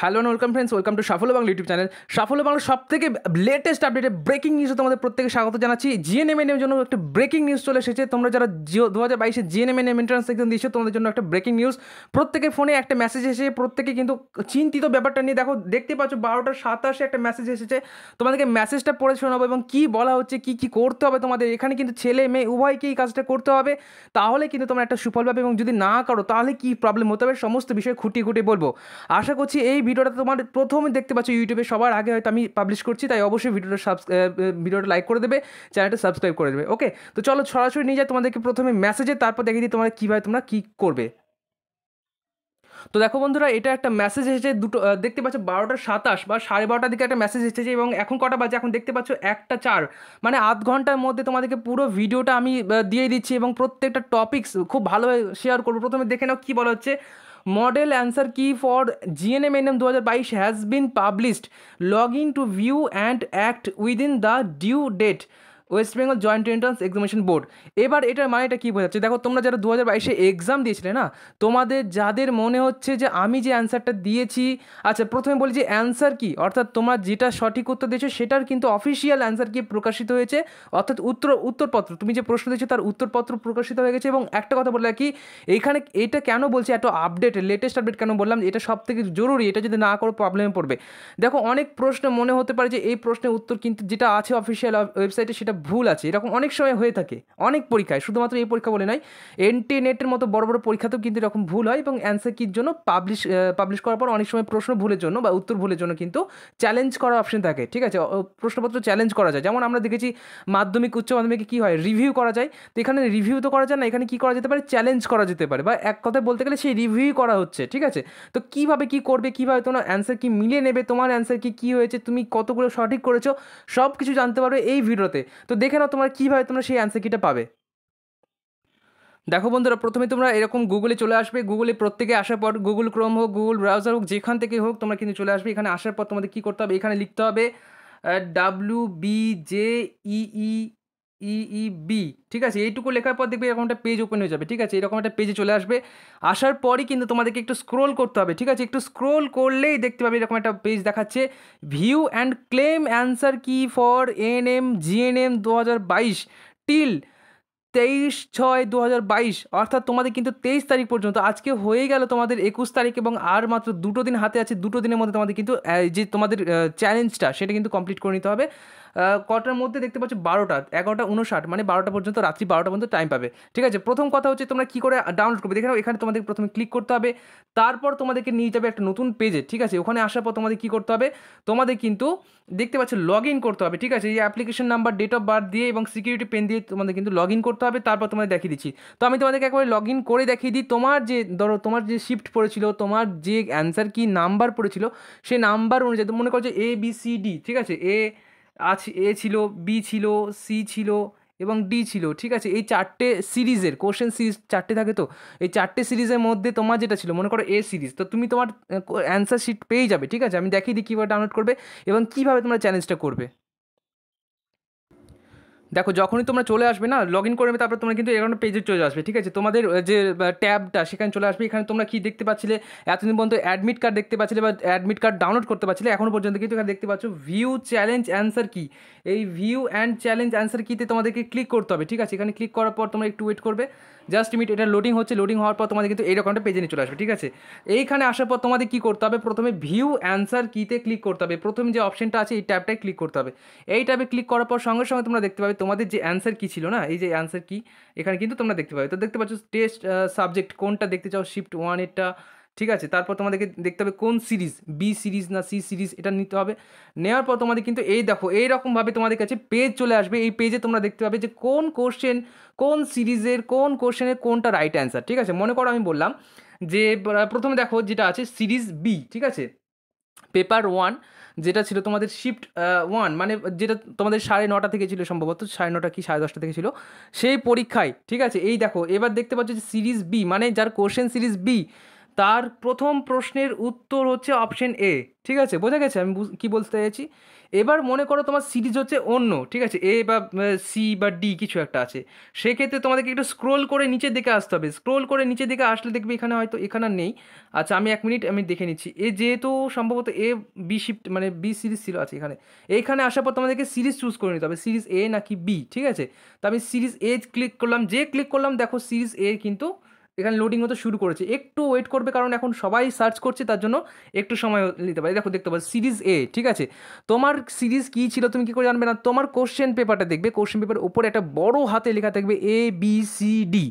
Hello and welcome friends welcome to Safalya Bangla YouTube channel সাফল্য বাংলা সব থেকে লেটেস্ট আপডেটে ব্রেকিং নিউজে তোমাদের প্রত্যেকে স্বাগত জানাচ্ছি জিএনএমএনএমের জন্য একটা ব্রেকিং নিউজ চলে এসেছে তোমরা যারা জিও দু হাজার বাইশে জিএনএমএনএম এন্ট্রান্স এক্সাম দিয়েছো তোমাদের জন্য একটা ব্রেকিং নিউজ প্রত্যেকের ফোনে একটা মেসেজ এসেছে প্রত্যেকে কিন্তু চিন্তিত ব্যাপারটা নিয়ে দেখো দেখতে পাচ্ছ বারোটা সাতাশে একটা মেসেজ এসেছে তোমাদেরকে মেসেজটা পড়ে শোনাবো এবং কী বলা হচ্ছে কী কী করতে হবে তোমাদের এখানে কিন্তু ছেলে মেয়ে উভয়কে এই কাজটা করতে হবে তাহলে কিন্তু তোমরা একটা সুফল পাবে এবং যদি না করো তাহলে কী প্রবলেম হতে হবে সমস্ত বিষয়ে খুঁটি খুঁটি বলবো আশা করছি এই ভিডিওটা তোমার প্রথমে দেখতে পাচ্ছ ইউটিউবে সবার আগে হয়তো আমি পাবলিশ করছি তাই অবশ্যই ভিডিওটা সাবস্ক্রাইব ভিডিওটা লাইক করে দেবে চ্যানেলটা সাবস্ক্রাইব করে দেবে ওকে তো চলো সরাসরি নিয়ে যাই তোমাদেরকে প্রথমে মেসেজে তারপর দেখে দিই তোমরা কীভাবে তোমরা কী করবে তো দেখো বন্ধুরা এটা একটা মেসেজ এসেছে দুটো দেখতে পাচ্ছ বারোটা সাতাশ বা সাড়ে বারোটার দিকে একটা মেসেজ এসেছে এবং এখন কটা বাজে এখন দেখতে পাচ্ছ একটা চার মানে আধ ঘন্টার মধ্যে তোমাদেরকে পুরো ভিডিওটা আমি দিয়ে দিচ্ছি এবং প্রত্যেকটা টপিকস খুব ভালোভাবে শেয়ার করবো প্রথমে দেখে নাও কী বলা হচ্ছে Model answer key for GNMNM 2022 has been published. Login to view and act within the due date. West Bengal joint entrance examination board এবার এটার এটা কী বোঝাচ্ছে দেখো তোমরা যারা দু হাজার বাইশে এক্সাম দিয়েছিলে না তোমাদের যাদের মনে হচ্ছে যে আমি যে অ্যান্সারটা দিয়েছি আচ্ছা প্রথমে বলি যে অ্যান্সার কি অর্থাৎ তোমরা যেটা সঠিক উত্তর দিয়েছো সেটার কিন্তু অফিসিয়াল অ্যান্সার কি প্রকাশিত হয়েছে অর্থাৎ উত্তর উত্তরপত্র তুমি যে প্রশ্ন দিয়েছো তার উত্তরপত্র প্রকাশিত হয়ে গেছে এবং একটা কথা বললাম কি এইখানে এটা কেন বলছি এত আপডেট লেটেস্ট আপডেট কেন বললাম এটা সব থেকে জরুরি এটা যদি না করো প্রবলেমে পড়বে দেখো অনেক প্রশ্ন মনে হতে পারে যে এই প্রশ্নের উত্তর কিন্তু যেটা আছে অফিসিয়াল ওয়েবসাইটে সেটা ভুল আছে এরকম অনেক সময় হয়ে থাকে অনেক পরীক্ষায় শুধুমাত্র এই পরীক্ষা বলে নয় এনটি নেটের মতো বড় বড় পরীক্ষাতেও কিন্তু এরকম ভুল হয় এবং অ্যান্সার কির জন্য পাবলিশ পাবলিশ করার পর অনেক সময় প্রশ্ন ভুলের জন্য বা উত্তর ভুলের জন্য কিন্তু চ্যালেঞ্জ করার অপশন থাকে ঠিক আছে প্রশ্নপত্র চ্যালেঞ্জ করা যায় যেমন আমরা দেখেছি মাধ্যমিক উচ্চ মাধ্যমিকে কী হয় রিভিউ করা যায় তো এখানে রিভিউ তো করা যায় না এখানে কী করা যেতে পারে চ্যালেঞ্জ করা যেতে পারে বা এক কথায় বলতে গেলে সেই রিভিউই করা হচ্ছে ঠিক আছে তো কীভাবে কী করবে কীভাবে তোমার অ্যান্সার কি মিলিয়ে নেবে তোমার অ্যান্সার কি কী হয়েছে তুমি কতগুলো সঠিক করেছো সব কিছু জানতে পারবে এই ভিডিওতে তো দেখে নাও তোমরা কীভাবে তোমরা সেই অ্যান্সার কিটা পাবে দেখো বন্ধুরা প্রথমে তোমরা এরকম গুগলে চলে আসবে গুগলে প্রত্যেকে আসার পর গুগল ক্রোম হোক গুগল ব্রাউজার হোক যেখান থেকে হোক তোমরা কিন্তু চলে আসবে এখানে আসার পর তোমাদের কী করতে হবে এখানে লিখতে হবে W B J E E E B B ঠিক আছে এইটুকু লেখার পর দেখবে এরকম একটা পেজ ওপেন হয়ে যাবে ঠিক আছে এরকম একটা পেজে চলে আসবে আসার পরই কিন্তু তোমাদেরকে একটু স্ক্রোল করতে হবে ঠিক আছে একটু স্ক্রোল করলেই দেখতে পাবে এরকম একটা পেজ দেখাচ্ছে view and claim answer key for N M GNM দু হাজার বাইশ টিল তেইশ ছয় দু হাজার বাইশ অর্থাৎ তোমাদের কিন্তু তেইশ তারিখ পর্যন্ত আজকে হয়ে গেল তোমাদের একুশ তারিখ এবং আর মাত্র দুটো দিন হাতে আছে দুটো দিনের মধ্যে তোমাদের কিন্তু যে তোমাদের চ্যালেঞ্জটা সেটা কিন্তু কমপ্লিট করে নিতে হবে কটার মধ্যে দেখতে পাচ্ছ বারোটা এগারোটা উনষাট মানে বারোটা পর্যন্ত রাত্রি বারোটা পর্যন্ত টাইম পাবে ঠিক আছে প্রথম কথা হচ্ছে তোমরা কী করে ডাউনলোড করবে দেখে এখানে তোমাদের প্রথমে ক্লিক করতে হবে তারপর তোমাদেরকে নিয়ে যাবে একটা নতুন পেজে ঠিক আছে ওখানে আসার পর তোমাদের কী করতে হবে তোমাদের কিন্তু দেখতে পাচ্ছ লগ করতে হবে ঠিক আছে এই application number date of birth দিয়ে এবং সিকিউরিটি পেন দিয়ে তোমাদের কিন্তু লগ করতে হবে তারপর তোমাদের দেখিয়ে দিচ্ছি তো আমি তোমাদেরকে একবারে লগ ইন করে দেখিয়ে দিই তোমার যে ধরো তোমার যে শিফট পড়েছিল তোমার যে অ্যান্সার কি নাম্বার পড়েছিল সে নাম্বার অনুযায়ী মনে করছো এ বি সি ডি ঠিক আছে এ আছে এ ছিল বি ছিল সি ছিল এবং ডি ছিল ঠিক আছে এই চারটে সিরিজের কোশ্চেন সিরিজ চারটে থাকে তো এই চারটে সিরিজের মধ্যে তোমার যেটা ছিল মনে করো এ সিরিজ তো তুমি তোমার অ্যান্সার শিট পেয়ে যাবে ঠিক আছে আমি দেখিয়ে দিই কীভাবে ডাউনলোড করবে এবং কীভাবে তোমরা চ্যালেঞ্জটা করবে দেখো যখনই তোমরা চলে আসবে না লগ ইন করবে তারপর তোমরা কিন্তু এখানে পেজে চলে আসবে ঠিক আছে তোমাদের যে ট্যাবটা সেখানে চলে আসবে এখানে তোমরা কী দেখতে পাচ্ছিলে এতদিন পর্যন্ত অ্যাডমিট কার্ড দেখতে পাচ্ছিলে বা অ্যাডমিট কার্ড ডাউনলোড করতে পারছিলে এখনও পর্যন্ত কিন্তু এখানে দেখতে পাচ্ছ ভিউ চ্যালেঞ্জ অ্যান্সার কি এই ভিউ অ্যান্ড চ্যালেঞ্জ অ্যান্সার কিতে তোমাদেরকে ক্লিক করতে হবে ঠিক আছে এখানে ক্লিক করার পর তোমরা একটু ওয়েট করবে জাস্ট ইমিট এটা লোডিং হচ্ছে লোডিং হওয়ার পর তোমাদের কিন্তু এই একটা পেজে নিয়ে চলে আসবে ঠিক আছে এইখানে আসার পর তোমাদের কী করতে হবে প্রথমে ভিউ অ্যান্সার কিতে ক্লিক করতে হবে প্রথমে যে অপশনটা আছে এই ট্যাবটায় ক্লিক করতে হবে এই ট্যাবে ক্লিক করার পর সঙ্গে সঙ্গে তোমরা দেখতে পাবে তোমাদের যে অ্যান্সার কী ছিল না এই যে অ্যান্সার কী এখানে কিন্তু তোমরা দেখতে পাবে তো দেখতে পাচ্ছ টেস্ট সাবজেক্ট কোনটা দেখতে চাও শিফট ওয়ান এটা ঠিক আছে তারপর তোমাদেরকে দেখতে হবে কোন সিরিজ বি সিরিজ না সি সিরিজ এটা নিতে হবে নেওয়ার পর তোমাদের কিন্তু এই দেখো এই রকমভাবে তোমাদের কাছে পেজ চলে আসবে এই পেজে তোমরা দেখতে পাবে যে কোন কোশ্চেন কোন সিরিজের কোন কোশ্চেনের কোনটা রাইট অ্যান্সার ঠিক আছে মনে করো আমি বললাম যে প্রথমে দেখো যেটা আছে সিরিজ বি ঠিক আছে পেপার ওয়ান যেটা ছিল তোমাদের শিফট ওয়ান মানে যেটা তোমাদের সাড়ে নটা থেকে ছিল সম্ভবত সাড়ে নটা কি সাড়ে দশটা থেকে ছিল সেই পরীক্ষায় ঠিক আছে এই দেখো এবার দেখতে পাচ্ছ যে সিরিজ বি মানে যার কোশ্চেন সিরিজ বি তার প্রথম প্রশ্নের উত্তর হচ্ছে অপশন এ ঠিক আছে বোঝা গেছে আমি কি বলতে চাইছি এবার মনে করো তোমার সিরিজ হচ্ছে অন্য ঠিক আছে এ বা সি বা ডি কিছু একটা আছে সেক্ষেত্রে তোমাদেরকে একটু স্ক্রোল করে নিচের দিকে আসতে হবে স্ক্রোল করে নিচের দিকে আসলে দেখবে এখানে হয়তো এখানে নেই আচ্ছা আমি এক মিনিট আমি দেখে নিচ্ছি এ যেহেতু সম্ভবত এ বি শিফট মানে বি সিরিজ ছিল আছে আচ্ছা, এখানে এখানে আসার পর তোমাদেরকে সিরিজ চুজ করে নিতে হবে সিরিজ এ নাকি বি ঠিক আছে তো আমি সিরিজ এ ক্লিক করলাম যে ক্লিক করলাম দেখো সিরিজ এ কিন্তু এখানে লোডিং হতে শুরু করেছে একটু ওয়েট করবে কারণ এখন সবাই সার্চ করছে তার জন্য একটু সময় নিতে পারে দেখো দেখতে পাবে সিরিজ এ ঠিক আছে তোমার সিরিজ কী ছিল তুমি কী করে জানবে না তোমার কোশ্চেন পেপারটা দেখবে কোশ্চেন পেপার উপরে একটা বড় হাতে লেখা থাকবে এ বি সি ডি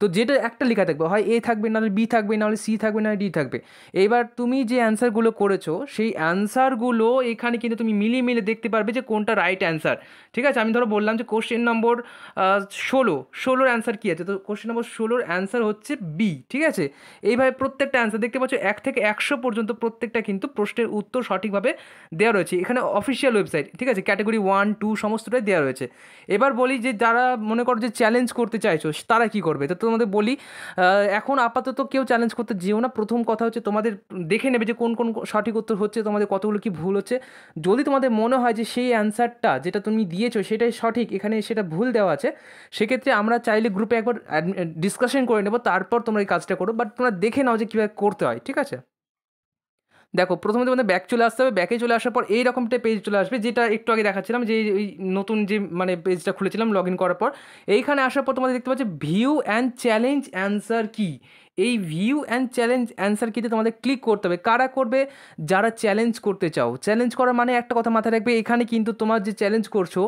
তো যেটা একটা লেখা থাকবে হয় এ থাকবে নাহলে বি থাকবে নাহলে সি থাকবে নাহলে ডি থাকবে এবার তুমি যে অ্যান্সারগুলো করেছো সেই অ্যান্সারগুলো এখানে কিন্তু তুমি মিলিয়ে মিলে দেখতে পারবে যে কোনটা রাইট অ্যান্সার ঠিক আছে আমি ধরো বললাম যে কোশ্চেন নম্বর ষোলো ষোলোর অ্যান্সার কী আছে তো কোশ্চেন নম্বর ষোলোর অ্যান্সার হচ্ছে হচ্ছে বি ঠিক আছে এইভাবে প্রত্যেকটা অ্যান্সার দেখতে পাচ্ছ এক থেকে একশো পর্যন্ত প্রত্যেকটা কিন্তু প্রশ্নের উত্তর সঠিকভাবে দেওয়া রয়েছে এখানে অফিসিয়াল ওয়েবসাইট ঠিক আছে ক্যাটাগরি ওয়ান টু সমস্তটাই দেওয়া রয়েছে এবার বলি যে যারা মনে করো যে চ্যালেঞ্জ করতে চাইছো তারা কি করবে তো তোমাদের বলি এখন আপাতত কেউ চ্যালেঞ্জ করতে যেও না প্রথম কথা হচ্ছে তোমাদের দেখে নেবে যে কোন কোন সঠিক উত্তর হচ্ছে তোমাদের কতগুলো কি ভুল হচ্ছে যদি তোমাদের মনে হয় যে সেই অ্যান্সারটা যেটা তুমি দিয়েছো সেটাই সঠিক এখানে সেটা ভুল দেওয়া আছে সেক্ষেত্রে আমরা চাইলে গ্রুপে একবার ডিসকাশন করে নেব তার তারপর তোমরা এই কাজটা করো বাট তোমরা দেখে নাও যে কীভাবে করতে হয় ঠিক আছে দেখো প্রথমে তোমাদের ব্যাক চলে আসতে হবে ব্যাকে চলে আসার পর একটা পেজ চলে আসবে যেটা একটু আগে দেখাচ্ছিলাম যে এই নতুন যে মানে পেজটা খুলেছিলাম লগ ইন করার পর এইখানে আসার পর তোমাদের দেখতে পাচ্ছি ভিউ অ্যান্ড চ্যালেঞ্জ অ্যান্সার কি এই ভিউ অ্যান্ড চ্যালেঞ্জ অ্যান্সার কিতে তোমাদের ক্লিক করতে হবে কারা করবে যারা চ্যালেঞ্জ করতে চাও চ্যালেঞ্জ করা মানে একটা কথা মাথায় রাখবে এখানে কিন্তু তোমার যে চ্যালেঞ্জ করছো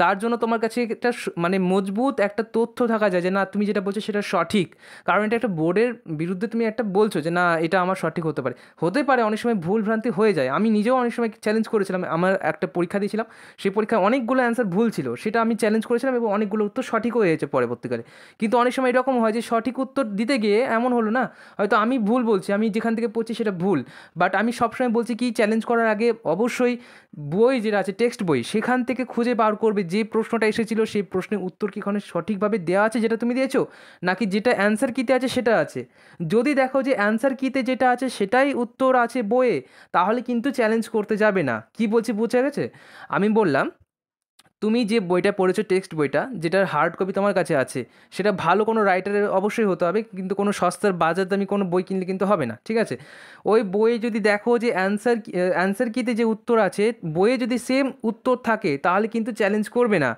তার জন্য তোমার কাছে একটা মানে মজবুত একটা তথ্য থাকা যায় যে না তুমি যেটা বলছো সেটা সঠিক কারণ এটা একটা বোর্ডের বিরুদ্ধে তুমি একটা বলছো যে না এটা আমার সঠিক হতে পারে হতে পারে অনেক সময় ভুল ভ্রান্তি হয়ে যায় আমি নিজেও অনেক সময় চ্যালেঞ্জ করেছিলাম আমার একটা পরীক্ষা দিয়েছিলাম সেই পরীক্ষায় অনেকগুলো অ্যান্সার ভুল ছিল সেটা আমি চ্যালেঞ্জ করেছিলাম এবং অনেকগুলো উত্তর সঠিক হয়ে গেছে পরবর্তীকালে কিন্তু অনেক সময় এরকম হয় যে সঠিক উত্তর দিতে গিয়ে এমন এমন হলো না হয়তো আমি ভুল বলছি আমি যেখান থেকে পড়ছি সেটা ভুল বাট আমি সবসময় বলছি কি চ্যালেঞ্জ করার আগে অবশ্যই বই যেটা আছে টেক্সট বই সেখান থেকে খুঁজে বার করবে যে প্রশ্নটা এসেছিলো সেই প্রশ্নের উত্তর কি এখানে সঠিকভাবে দেওয়া আছে যেটা তুমি দিয়েছো নাকি যেটা অ্যান্সার কিতে আছে সেটা আছে যদি দেখো যে অ্যান্সার কিতে যেটা আছে সেটাই উত্তর আছে বইয়ে তাহলে কিন্তু চ্যালেঞ্জ করতে যাবে না কি বলছি বুঝে গেছে আমি বললাম তুমি যে বইটা পড়েছো টেক্সট বইটা যেটার হার্ড কপি তোমার কাছে আছে সেটা ভালো কোনো রাইটারের অবশ্যই হতে হবে কিন্তু কোনো সস্তার বাজার দামি কোনো বই কিনলে কিন্তু হবে না ঠিক আছে ওই বইয়ে যদি দেখো যে অ্যান্সার অ্যান্সার কিতে যে উত্তর আছে বইয়ে যদি সেম উত্তর থাকে তাহলে কিন্তু চ্যালেঞ্জ করবে না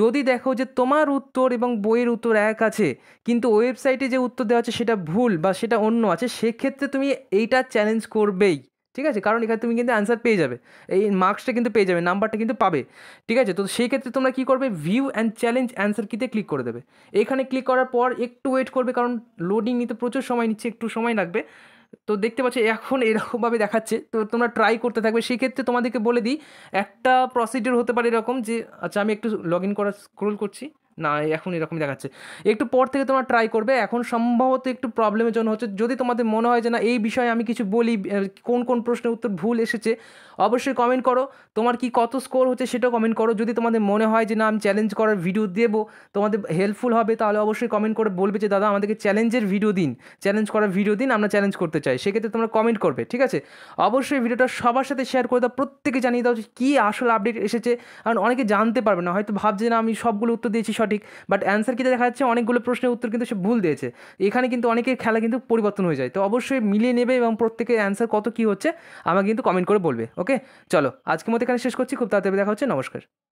যদি দেখো যে তোমার উত্তর এবং বইয়ের উত্তর এক আছে কিন্তু ওয়েবসাইটে যে উত্তর দেওয়া আছে সেটা ভুল বা সেটা অন্য আছে সেক্ষেত্রে তুমি এইটা চ্যালেঞ্জ করবেই ঠিক আছে কারণ এখানে তুমি কিন্তু অ্যান্সার পেয়ে যাবে এই মার্কসটা কিন্তু পেয়ে যাবে নাম্বারটা কিন্তু পাবে ঠিক আছে তো সেই ক্ষেত্রে তোমরা কী করবে ভিউ অ্যান্ড চ্যালেঞ্জ অ্যান্সার কিতে ক্লিক করে দেবে এখানে ক্লিক করার পর একটু ওয়েট করবে কারণ লোডিং নিতে প্রচুর সময় নিচ্ছে একটু সময় লাগবে তো দেখতে পাচ্ছ এখন এরকমভাবে দেখাচ্ছে তো তোমরা ট্রাই করতে থাকবে সেক্ষেত্রে তোমাদেরকে বলে দিই একটা প্রসিডিওর হতে পারে এরকম যে আচ্ছা আমি একটু লগ ইন করা স্ক্রোল করছি না এখন এরকম দেখাচ্ছে একটু পর থেকে তোমরা ট্রাই করবে এখন সম্ভবত একটু প্রবলেমের জন্য হচ্ছে যদি তোমাদের মনে হয় যে না এই বিষয়ে আমি কিছু বলি কোন কোন প্রশ্নের উত্তর ভুল এসেছে অবশ্যই কমেন্ট করো তোমার কি কত স্কোর হচ্ছে সেটাও কমেন্ট করো যদি তোমাদের মনে হয় যে না আমি চ্যালেঞ্জ করার ভিডিও দেবো তোমাদের হেল্পফুল হবে তাহলে অবশ্যই কমেন্ট করে বলবে যে দাদা আমাদেরকে চ্যালেঞ্জের ভিডিও দিন চ্যালেঞ্জ করার ভিডিও দিন আমরা চ্যালেঞ্জ করতে চাই সেক্ষেত্রে তোমরা কমেন্ট করবে ঠিক আছে অবশ্যই ভিডিওটা সবার সাথে শেয়ার করে দাও প্রত্যেকে জানিয়ে দাও যে কী আসল আপডেট এসেছে কারণ অনেকে জানতে পারবে না হয়তো ভাবছে না আমি সবগুলো উত্তর দিয়েছি সঠিক বাট অ্যান্সার কিন্তু দেখা যাচ্ছে অনেকগুলো প্রশ্নের উত্তর কিন্তু সে ভুল দিয়েছে এখানে কিন্তু অনেকের খেলা কিন্তু পরিবর্তন হয়ে যায় তো অবশ্যই মিলিয়ে নেবে এবং প্রত্যেকের অ্যান্সার কত কী হচ্ছে আমাকে কিন্তু কমেন্ট করে বলবে ওকে চলো আজকের মতো এখানে শেষ করছি খুব তাড়াতাড়ি দেখা হচ্ছে নমস্কার